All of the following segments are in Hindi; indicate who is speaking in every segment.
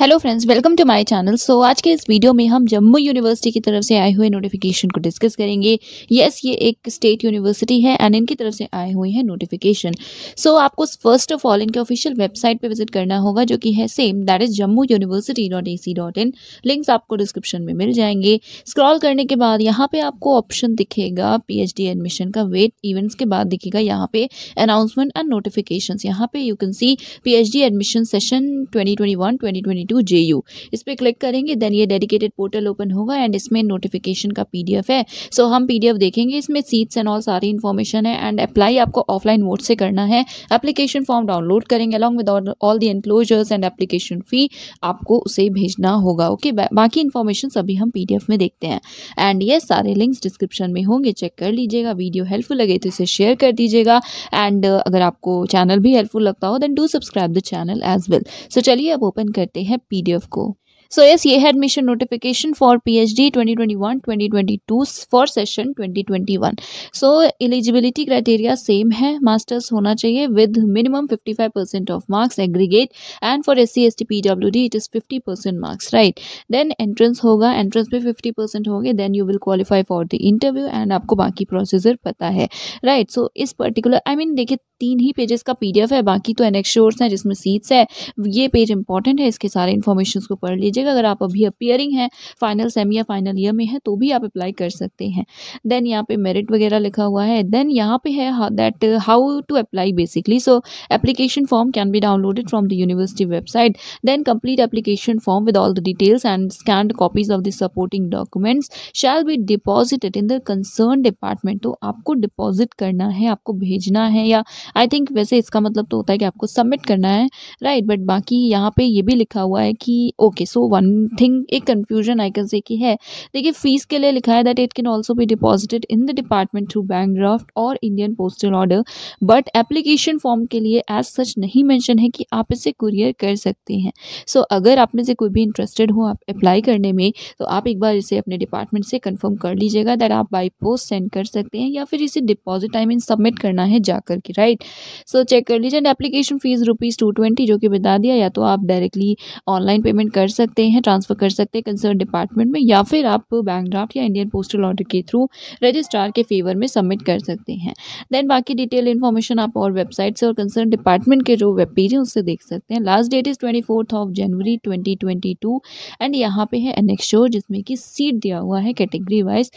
Speaker 1: Hello friends welcome to my channel so आज के इस वीडियो में हम जम्मू यूनिवर्सिटी की तरफ से आए हुए नोटिफिकेशन को डिस्कस करेंगे यस yes, ये एक स्टेट यूनिवर्सिटी है एंड इनकी तरफ से आए हुए हैं नोटिफिकेशन सो आपको फर्स्ट ऑफ ऑल इनके ऑफिशियल वेबसाइट पे विजिट करना होगा जो कि है same that is Jammu university dot A C dot in links आपको डिस्क्रिप्शन में मिल जाएंगे स्क्रॉल करने के बाद यहाँ पर आपको ऑप्शन दिखेगा पी एच डी एडमिशन का वेट इवेंट्स के बाद दिखेगा यहाँ पे अनाउंसमेंट एंड नोटिफिकेशन यहाँ पे you can see P H D admission session twenty twenty one twenty twenty two J U इस पर क्लिक करेंगे देन ये डेडिकेटेड पोर्टल ओपन होगा एंड इसमें नोटिफिकेशन का पी है सो so, हम पी देखेंगे इसमें सीट्स एंड ऑल सारी इन्फॉर्मेशन है एंड अप्लाई आपको ऑफलाइन मोड से करना है अपलीकेशन फॉर्म डाउनलोड करेंगे along with all the enclosures and application fee आपको उसे भेजना होगा ओके okay? बाकी इन्फॉर्मेशन सभी हम पी में देखते हैं एंड ये सारे लिंक्स डिस्क्रिप्शन में होंगे चेक कर लीजिएगा वीडियो हेल्पफुल लगे तो इसे शेयर कर दीजिएगा एंड अगर आपको चैनल भी हेल्पफुल लगता हो then do subscribe the channel as well so चलिए अब ओपन करते हैं हैं पीडीएफ को सो यस ये है admission notification for PhD 2021 2022 for session 2021 so eligibility criteria same है मास्टर्स होना चाहिए with minimum 55 percent of marks aggregate and for S C S T P W D it is fifty percent marks right then entrance होगा एंट्रेंस पे 50 परसेंट होंगे then you will qualify for the interview and आपको बाकी प्रोसीजर पता है राइट right? सो so, इस पर्टिकुलर आई मीन देखिए तीन ही पेजेस का पीडीएफ है बाकी तो एनेक्श्योर्स हैं जिसमें सीट्स है ये पेज इंपॉर्टेंट है इसके सारे इन्फॉर्मेशन को पढ़ लीजिएगा अगर आप अभी अपियरिंग हैं फाइनल सेम या फाइनल ईयर में है तो भी आप अप्लाई कर सकते हैं देन यहाँ पे मेरिट वगैरह लिखा हुआ है देन यहाँ पे है that how to apply basically so application form can be downloaded from the university website then complete application form with all the details and scanned copies of the supporting documents shall be deposited in the concern department तो आपको डिपॉजिट करना है आपको भेजना है या आई थिंक वैसे इसका मतलब तो होता है कि आपको सबमिट करना है राइट बट बाकी यहाँ पे ये भी लिखा हुआ है कि ओके सो वन थिंग एक कन्फ्यूजन आई कैन से की है देखिए फीस के लिए लिखा है दैट इट कैन ऑल्सो भी deposited in the department through bank draft और Indian postal order but application form के लिए एज सच नहीं मैंशन है कि आप इसे कुरियर कर सकते हैं सो so, अगर आप में से कोई भी इंटरेस्टेड हो आप अप्लाई करने में तो आप एक बार इसे अपने डिपार्टमेंट से कन्फर्म कर लीजिएगा दैट आप बाई पोस्ट सेंड कर सकते हैं या फिर इसे डिपॉजिट आई मीन सबमिट करना है जा के राइट राइट सो चेक कर लीजिए and application fees rupees two twenty जो कि बता दिया या तो आप डायरेक्टली ऑनलाइन पेमेंट कर सकते हैं ट्रांसफ़र कर सकते हैं कंसर्न डिपार्टमेंट में या फिर आप बैंक ड्राफ्ट या इंडियन पोस्टल ऑर्डर के थ्रू रजिस्ट्रार के फेवर में सबमिट कर सकते हैं देन बाकी डिटेल इन्फॉर्मेशन आप और वेबसाइट से और कंसर्न डिपार्टमेंट के जो वेब पेज हैं उससे देख सकते हैं last date is twenty fourth of January twenty twenty two and यहाँ पे है एनेक्शोर जिसमें कि सीट दिया हुआ है category wise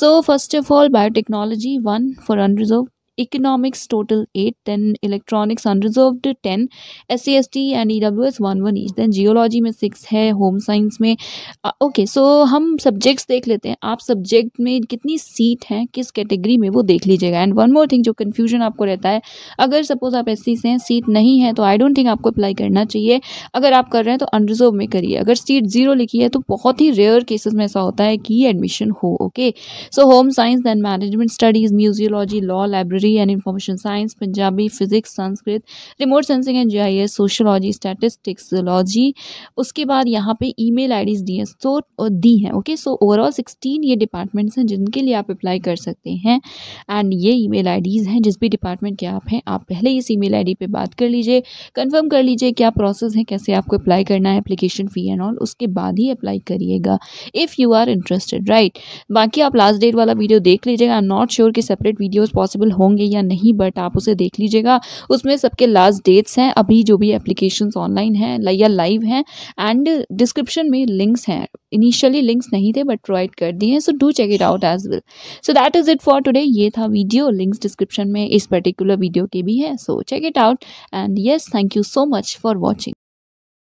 Speaker 1: so first of all biotechnology one for unreserved total eight electronics economics ten S C S T and E W S one one each then geology में सिक्स है होम साइंस में ओके uh, सो हम सब्जेक्ट्स देख लेते हैं आप सब्जेक्ट में कितनी सीट हैं किस कैटेगरी में वो देख लीजिएगा एंड वन मोर थिंग जो कन्फ्यूजन आपको रहता है अगर सपोज आप एस से हैं सीट नहीं है तो आई डोंट थिंक आपको अप्लाई करना चाहिए अगर आप कर रहे हैं तो अनरिजर्व में करिए अगर सीट जीरो लिखी है तो बहुत ही रेयर केसेस में ऐसा होता है कि एडमिशन हो okay so home science then management studies museology law library library and information science Punjabi physics Sanskrit remote sensing and G sociology statistics zoology उसके बाद यहाँ पे ईमेल आईडीज दी हैं सो दी हैं ओके सो ओवरऑल सिक्सटीन ये डिपार्टमेंट्स हैं जिनके लिए आप अप्लाई कर सकते हैं एंड ये आई डीज हैं जिस भी डिपार्टमेंट के आप हैं आप पहले इस आई डी पर बात कर लीजिए कंफर्म कर लीजिए क्या प्रोसेस है कैसे आपको अप्लाई करना है अप्लीकेशन फ़ी एंड ऑल उसके बाद ही अप्लाई करिएगा if you are interested right बाकी आप लास्ट डेट वाला वीडियो देख लीजिएगा एम नॉट श्योर कि सेपरेट वीडियोज़ पॉसिबल होंगे होंगे या नहीं बट आप उसे देख लीजिएगा उसमें सबके लास्ट डेट्स हैं अभी जो भी एप्लीकेशन ऑनलाइन हैं या लाइव हैं एंड डिस्क्रिप्शन में लिंक्स हैं इनिशियली लिंक्स नहीं थे बट प्रोवाइड कर दिए हैं so do check it out as well so that is it for today ये था वीडियो लिंक्स डिस्क्रिप्शन में इस पर्टिकुलर वीडियो के भी है so check it out and yes thank you so much for watching